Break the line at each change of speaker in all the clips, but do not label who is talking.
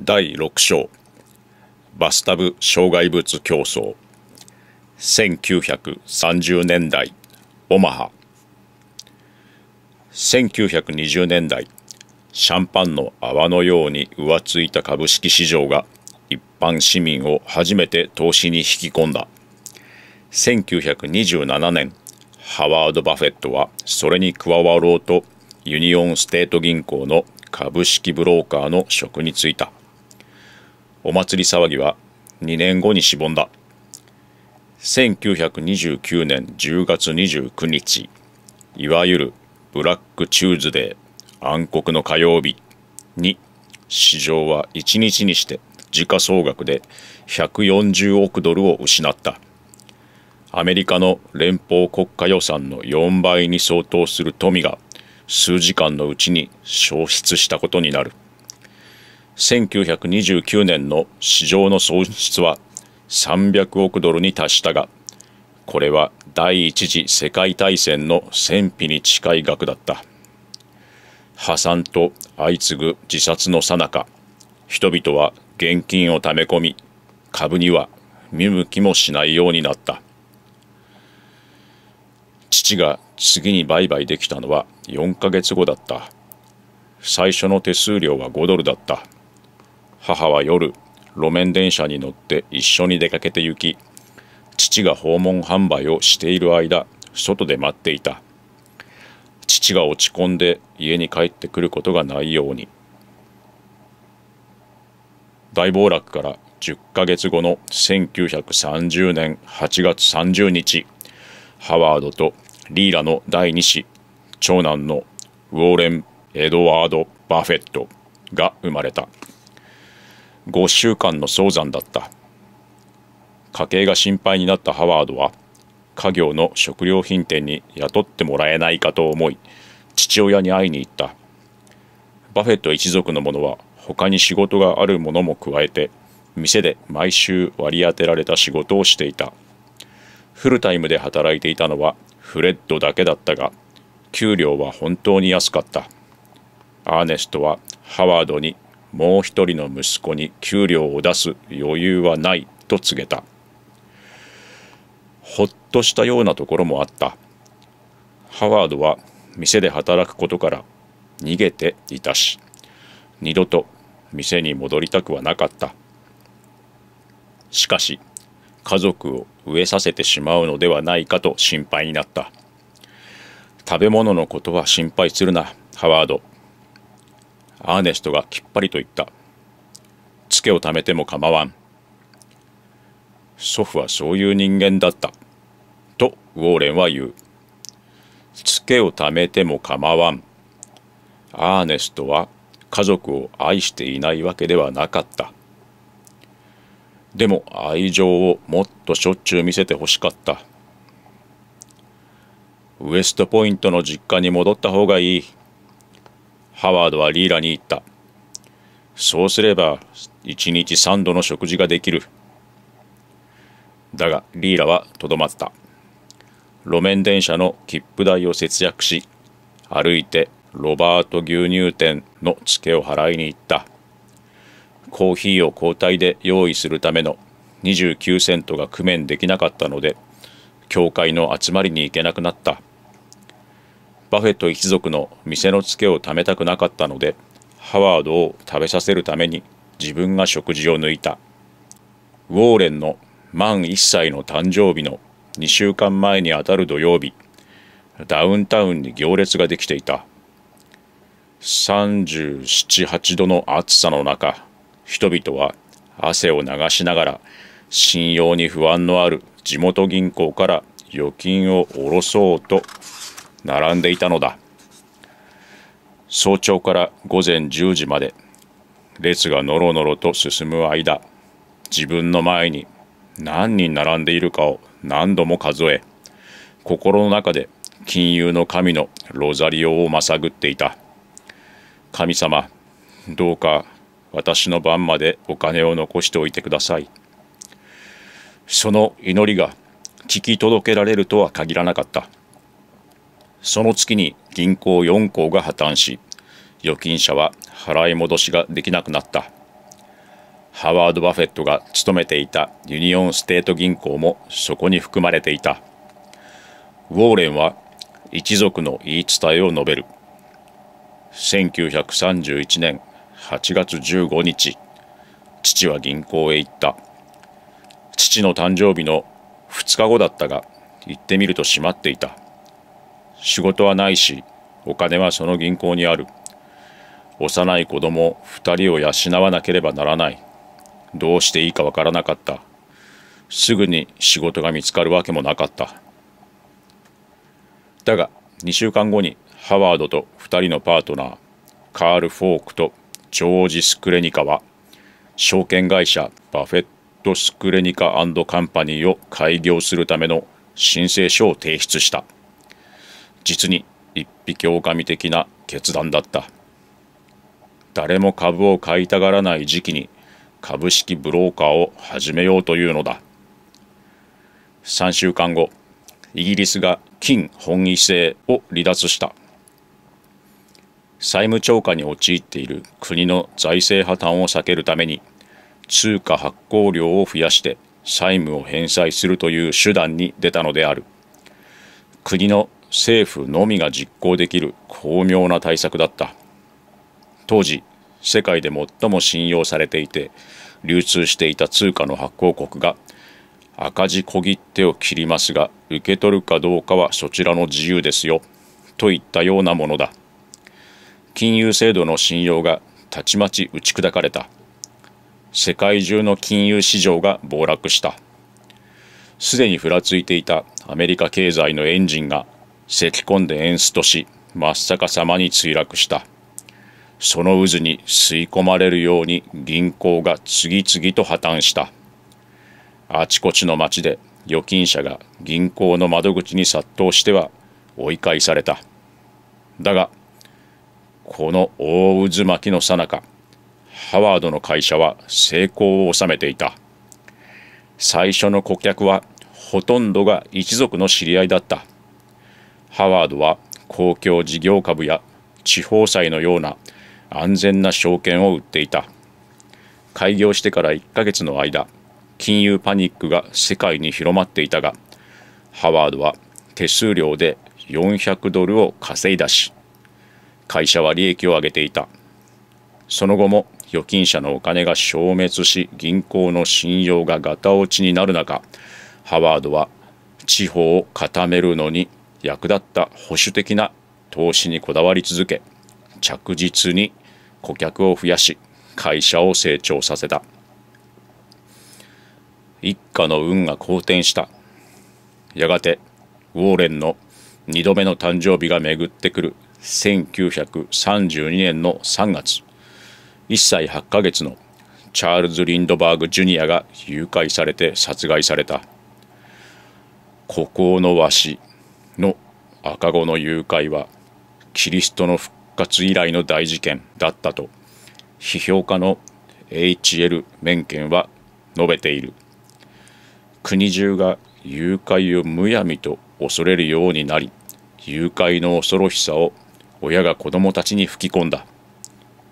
第6章バスタブ障害物競争1930年代オマハ1920年代シャンパンの泡のように浮ついた株式市場が一般市民を初めて投資に引き込んだ1927年ハワード・バフェットはそれに加わろうとユニオン・ステート銀行の株式ブローカーの職に就いた。お祭り騒ぎは2年後にしぼんだ。1929年10月29日、いわゆるブラックチューズデー、暗黒の火曜日に、市場は1日にして時価総額で140億ドルを失った。アメリカの連邦国家予算の4倍に相当する富が数時間のうちに消失したことになる。1929年の市場の損失は300億ドルに達したが、これは第一次世界大戦の戦費に近い額だった。破産と相次ぐ自殺の最中、人々は現金を貯め込み、株には見向きもしないようになった。父が次に売買できたのは4ヶ月後だった。最初の手数料は5ドルだった。母は夜路面電車に乗って一緒に出かけて行き父が訪問販売をしている間外で待っていた父が落ち込んで家に帰ってくることがないように大暴落から10ヶ月後の1930年8月30日ハワードとリーラの第2子長男のウォーレン・エドワード・バフェットが生まれた。5週間の早産だった家計が心配になったハワードは家業の食料品店に雇ってもらえないかと思い父親に会いに行ったバフェット一族の者は他に仕事があるものも加えて店で毎週割り当てられた仕事をしていたフルタイムで働いていたのはフレッドだけだったが給料は本当に安かったアーネストはハワードにもう一人の息子に給料を出す余裕はないと告げたほっとしたようなところもあったハワードは店で働くことから逃げていたし二度と店に戻りたくはなかったしかし家族を飢えさせてしまうのではないかと心配になった食べ物のことは心配するなハワードアーネストがきっぱりと言った。ツケを貯めても構わん。祖父はそういう人間だった。とウォーレンは言う。ツケを貯めても構わん。アーネストは家族を愛していないわけではなかった。でも愛情をもっとしょっちゅう見せてほしかった。ウエストポイントの実家に戻った方がいい。ハワードはリーラに言った。そうすれば、一日三度の食事ができる。だが、リーラはとどまった。路面電車の切符代を節約し、歩いてロバート牛乳店のツケを払いに行った。コーヒーを交代で用意するための29セントが工面できなかったので、教会の集まりに行けなくなった。バフェット一族の店のつけを貯めたくなかったのでハワードを食べさせるために自分が食事を抜いたウォーレンの満1歳の誕生日の2週間前にあたる土曜日ダウンタウンに行列ができていた378度の暑さの中人々は汗を流しながら信用に不安のある地元銀行から預金を下ろそうと並んでいたのだ早朝から午前10時まで列がのろのろと進む間自分の前に何人並んでいるかを何度も数え心の中で金融の神のロザリオをまさぐっていた神様どうか私の番までお金を残しておいてくださいその祈りが聞き届けられるとは限らなかったその月に銀行4行が破綻し、預金者は払い戻しができなくなった。ハワード・バフェットが勤めていたユニオン・ステート銀行もそこに含まれていた。ウォーレンは一族の言い伝えを述べる。1931年8月15日、父は銀行へ行った。父の誕生日の2日後だったが、行ってみると閉まっていた。仕事はないし、お金はその銀行にある。幼い子供2人を養わなければならない。どうしていいかわからなかった。すぐに仕事が見つかるわけもなかった。だが、2週間後にハワードと2人のパートナー、カール・フォークとジョージ・スクレニカは、証券会社バフェット・スクレニカカンパニーを開業するための申請書を提出した。実に一匹狼的な決断だった誰も株を買いたがらない時期に株式ブローカーを始めようというのだ3週間後イギリスが金本位制を離脱した債務超過に陥っている国の財政破綻を避けるために通貨発行量を増やして債務を返済するという手段に出たのである国の政府のみが実行できる巧妙な対策だった当時世界で最も信用されていて流通していた通貨の発行国が赤字小切手を切りますが受け取るかどうかはそちらの自由ですよといったようなものだ金融制度の信用がたちまち打ち砕かれた世界中の金融市場が暴落したすでにふらついていたアメリカ経済のエンジンが咳き込んでエンスとし、真っ逆さまに墜落した。その渦に吸い込まれるように銀行が次々と破綻した。あちこちの町で預金者が銀行の窓口に殺到しては追い返された。だが、この大渦巻きのさなか、ハワードの会社は成功を収めていた。最初の顧客はほとんどが一族の知り合いだった。ハワードは公共事業株や地方債のような安全な証券を売っていた開業してから1ヶ月の間金融パニックが世界に広まっていたがハワードは手数料で400ドルを稼いだし会社は利益を上げていたその後も預金者のお金が消滅し銀行の信用がガタ落ちになる中ハワードは地方を固めるのに役立った保守的な投資にこだわり続け着実に顧客を増やし会社を成長させた一家の運が好転したやがてウォーレンの2度目の誕生日が巡ってくる1932年の3月1歳8ヶ月のチャールズ・リンドバーグ・ジュニアが誘拐されて殺害された孤高のわしの赤子の誘拐はキリストの復活以来の大事件だったと批評家の H.L. メンケンは述べている国中が誘拐をむやみと恐れるようになり誘拐の恐ろしさを親が子供たちに吹き込んだ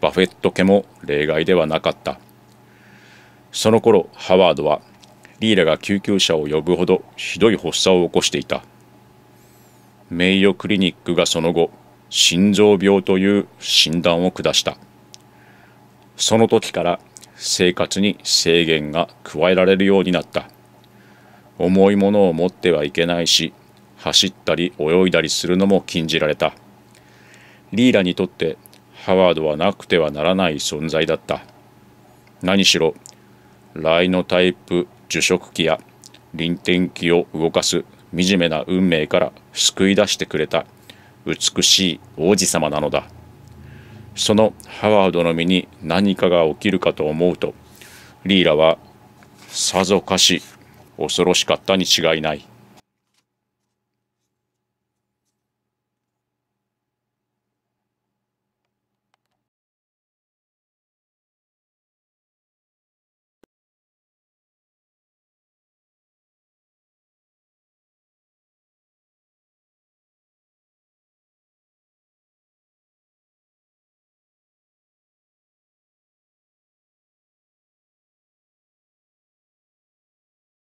バフェット家も例外ではなかったその頃ハワードはリーラが救急車を呼ぶほどひどい発作を起こしていた名誉クリニックがその後心臓病という診断を下したその時から生活に制限が加えられるようになった重いものを持ってはいけないし走ったり泳いだりするのも禁じられたリーラにとってハワードはなくてはならない存在だった何しろライノタイプ受食器や輪転機を動かす惨めな運命から救い出してくれた美しい王子様なのだそのハワードの身に何かが起きるかと思うとリーラはさぞかし恐ろしかったに違いない